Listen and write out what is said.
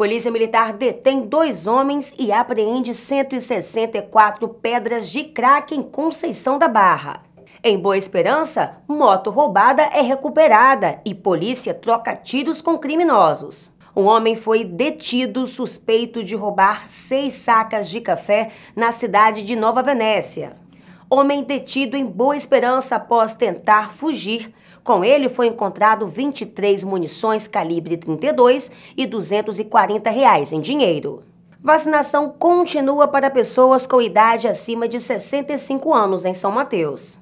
Polícia Militar detém dois homens e apreende 164 pedras de crack em Conceição da Barra. Em Boa Esperança, moto roubada é recuperada e polícia troca tiros com criminosos. Um homem foi detido suspeito de roubar seis sacas de café na cidade de Nova Venécia homem detido em Boa Esperança após tentar fugir. Com ele foi encontrado 23 munições calibre 32 e 240 reais em dinheiro. Vacinação continua para pessoas com idade acima de 65 anos em São Mateus.